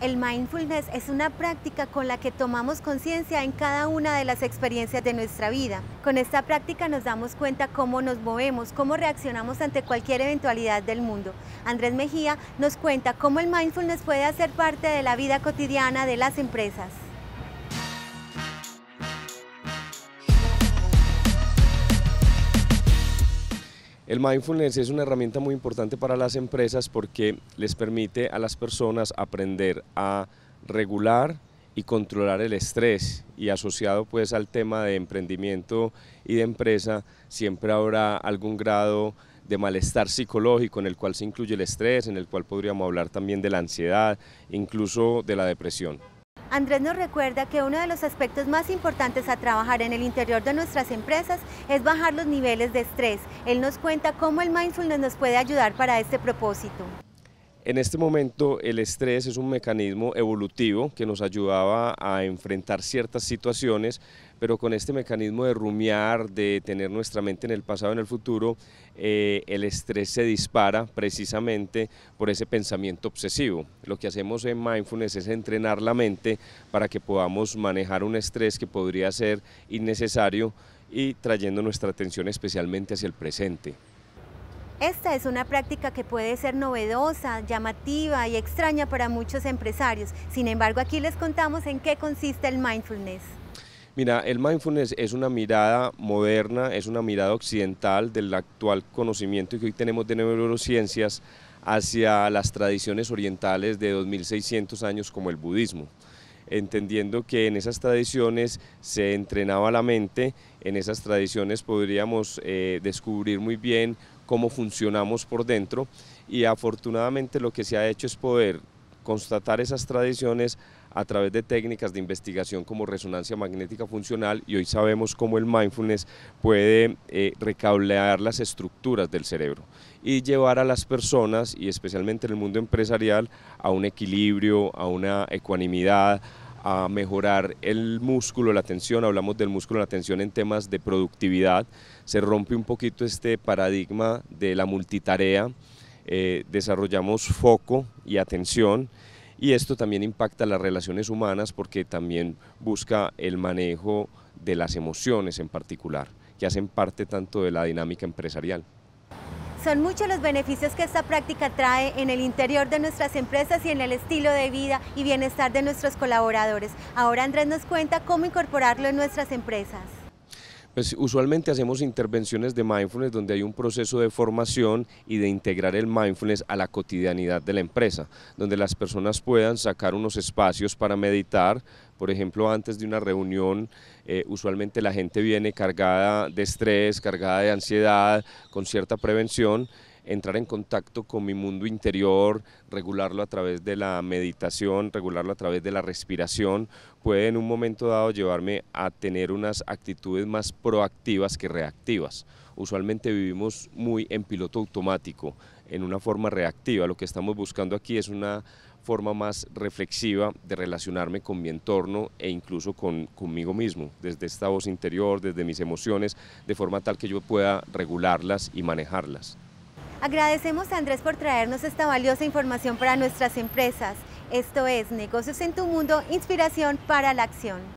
El mindfulness es una práctica con la que tomamos conciencia en cada una de las experiencias de nuestra vida. Con esta práctica nos damos cuenta cómo nos movemos, cómo reaccionamos ante cualquier eventualidad del mundo. Andrés Mejía nos cuenta cómo el mindfulness puede hacer parte de la vida cotidiana de las empresas. El mindfulness es una herramienta muy importante para las empresas porque les permite a las personas aprender a regular y controlar el estrés y asociado pues al tema de emprendimiento y de empresa siempre habrá algún grado de malestar psicológico en el cual se incluye el estrés, en el cual podríamos hablar también de la ansiedad, incluso de la depresión. Andrés nos recuerda que uno de los aspectos más importantes a trabajar en el interior de nuestras empresas es bajar los niveles de estrés. Él nos cuenta cómo el mindfulness nos puede ayudar para este propósito. En este momento el estrés es un mecanismo evolutivo que nos ayudaba a enfrentar ciertas situaciones, pero con este mecanismo de rumiar, de tener nuestra mente en el pasado, en el futuro, eh, el estrés se dispara precisamente por ese pensamiento obsesivo. Lo que hacemos en mindfulness es entrenar la mente para que podamos manejar un estrés que podría ser innecesario y trayendo nuestra atención especialmente hacia el presente. Esta es una práctica que puede ser novedosa, llamativa y extraña para muchos empresarios. Sin embargo, aquí les contamos en qué consiste el mindfulness. Mira, el mindfulness es una mirada moderna, es una mirada occidental del actual conocimiento que hoy tenemos de neurociencias hacia las tradiciones orientales de 2600 años como el budismo entendiendo que en esas tradiciones se entrenaba la mente, en esas tradiciones podríamos eh, descubrir muy bien cómo funcionamos por dentro y afortunadamente lo que se ha hecho es poder constatar esas tradiciones a través de técnicas de investigación como resonancia magnética funcional y hoy sabemos cómo el mindfulness puede eh, recablear las estructuras del cerebro y llevar a las personas y especialmente en el mundo empresarial a un equilibrio, a una ecuanimidad, a mejorar el músculo, la tensión, hablamos del músculo, la tensión en temas de productividad, se rompe un poquito este paradigma de la multitarea, eh, desarrollamos foco y atención, y esto también impacta las relaciones humanas porque también busca el manejo de las emociones en particular, que hacen parte tanto de la dinámica empresarial. Son muchos los beneficios que esta práctica trae en el interior de nuestras empresas y en el estilo de vida y bienestar de nuestros colaboradores. Ahora Andrés nos cuenta cómo incorporarlo en nuestras empresas. Pues, usualmente hacemos intervenciones de mindfulness donde hay un proceso de formación y de integrar el mindfulness a la cotidianidad de la empresa, donde las personas puedan sacar unos espacios para meditar, por ejemplo, antes de una reunión, eh, usualmente la gente viene cargada de estrés, cargada de ansiedad, con cierta prevención entrar en contacto con mi mundo interior, regularlo a través de la meditación, regularlo a través de la respiración, puede en un momento dado llevarme a tener unas actitudes más proactivas que reactivas. Usualmente vivimos muy en piloto automático, en una forma reactiva. Lo que estamos buscando aquí es una forma más reflexiva de relacionarme con mi entorno e incluso conmigo mismo, desde esta voz interior, desde mis emociones, de forma tal que yo pueda regularlas y manejarlas. Agradecemos a Andrés por traernos esta valiosa información para nuestras empresas. Esto es Negocios en tu Mundo, inspiración para la acción.